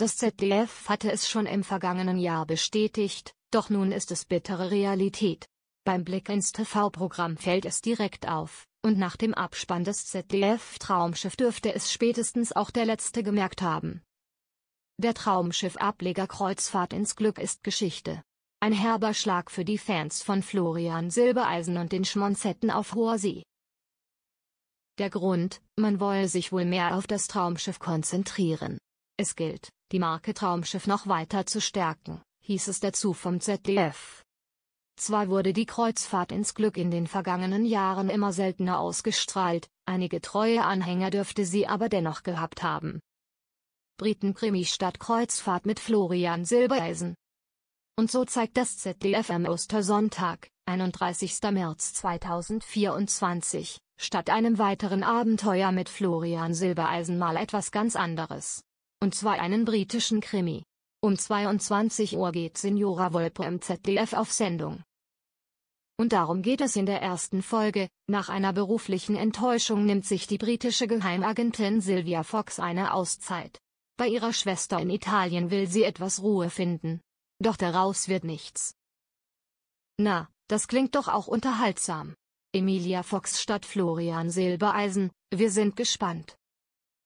Das ZDF hatte es schon im vergangenen Jahr bestätigt, doch nun ist es bittere Realität. Beim Blick ins TV-Programm fällt es direkt auf, und nach dem Abspann des ZDF Traumschiff dürfte es spätestens auch der Letzte gemerkt haben. Der Traumschiff-Ableger Kreuzfahrt ins Glück ist Geschichte. Ein herber Schlag für die Fans von Florian Silbereisen und den Schmonzetten auf hoher See. Der Grund, man wolle sich wohl mehr auf das Traumschiff konzentrieren. Es gilt, die Marke Traumschiff noch weiter zu stärken, hieß es dazu vom ZDF. Zwar wurde die Kreuzfahrt ins Glück in den vergangenen Jahren immer seltener ausgestrahlt, einige treue Anhänger dürfte sie aber dennoch gehabt haben. Britenkrimi statt Kreuzfahrt mit Florian Silbereisen. Und so zeigt das ZDF am Ostersonntag, 31. März 2024, statt einem weiteren Abenteuer mit Florian Silbereisen mal etwas ganz anderes. Und zwar einen britischen Krimi. Um 22 Uhr geht Signora Volpe im ZDF auf Sendung. Und darum geht es in der ersten Folge, nach einer beruflichen Enttäuschung nimmt sich die britische Geheimagentin Sylvia Fox eine Auszeit. Bei ihrer Schwester in Italien will sie etwas Ruhe finden. Doch daraus wird nichts. Na, das klingt doch auch unterhaltsam. Emilia Fox statt Florian Silbereisen, wir sind gespannt.